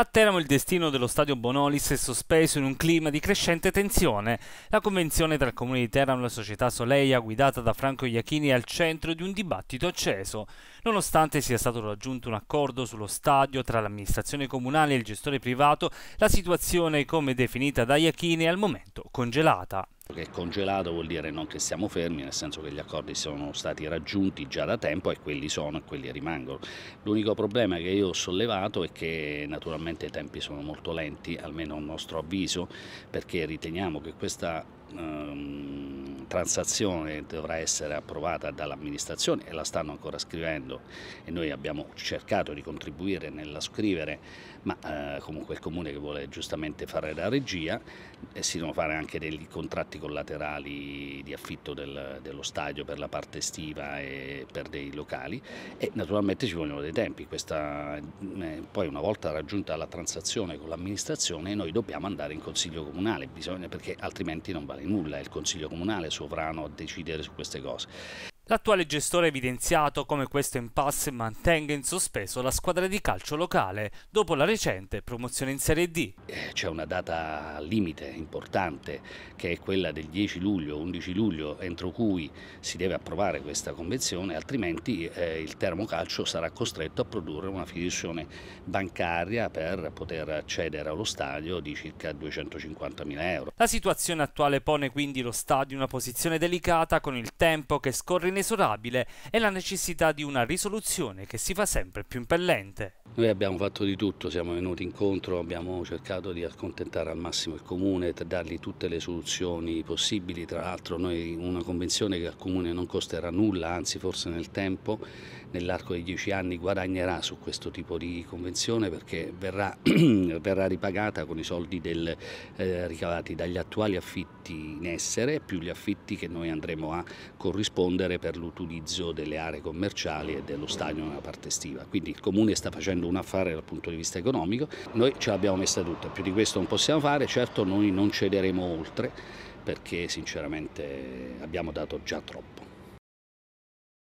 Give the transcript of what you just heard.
A Teramo il destino dello stadio Bonolis è sospeso in un clima di crescente tensione. La convenzione tra il comune di Teramo e la società Soleia, guidata da Franco Iachini, è al centro di un dibattito acceso. Nonostante sia stato raggiunto un accordo sullo stadio tra l'amministrazione comunale e il gestore privato, la situazione, come definita da Iachini, è al momento congelata. Che è congelato vuol dire non che siamo fermi, nel senso che gli accordi sono stati raggiunti già da tempo e quelli sono e quelli rimangono. L'unico problema che io ho sollevato è che naturalmente i tempi sono molto lenti, almeno a nostro avviso, perché riteniamo che questa... Ehm, transazione dovrà essere approvata dall'amministrazione e la stanno ancora scrivendo e noi abbiamo cercato di contribuire nella scrivere, ma eh, comunque il comune che vuole giustamente fare la regia e si devono fare anche dei contratti collaterali di affitto del, dello stadio per la parte estiva e per dei locali e naturalmente ci vogliono dei tempi, Questa, eh, poi una volta raggiunta la transazione con l'amministrazione noi dobbiamo andare in consiglio comunale, bisogna, perché altrimenti non vale nulla, il consiglio comunale sovrano a decidere su queste cose. L'attuale gestore ha evidenziato come questo impasse mantenga in sospeso la squadra di calcio locale dopo la recente promozione in Serie D. C'è una data limite importante che è quella del 10 luglio, 11 luglio, entro cui si deve approvare questa convenzione, altrimenti eh, il termocalcio sarà costretto a produrre una fiducia bancaria per poter accedere allo stadio di circa 250.000 euro. La situazione attuale pone quindi lo stadio in una posizione delicata con il tempo che scorre in inesorabile è la necessità di una risoluzione che si fa sempre più impellente. Noi abbiamo fatto di tutto, siamo venuti incontro, abbiamo cercato di accontentare al massimo il Comune, dargli tutte le soluzioni possibili, tra l'altro noi una convenzione che al Comune non costerà nulla, anzi forse nel tempo, nell'arco dei dieci anni guadagnerà su questo tipo di convenzione perché verrà, verrà ripagata con i soldi del, eh, ricavati dagli attuali affitti in essere più gli affitti che noi andremo a corrispondere per per l'utilizzo delle aree commerciali e dello stadio nella parte estiva. Quindi il Comune sta facendo un affare dal punto di vista economico, noi ce l'abbiamo messa tutta, più di questo non possiamo fare, certo noi non cederemo oltre perché sinceramente abbiamo dato già troppo.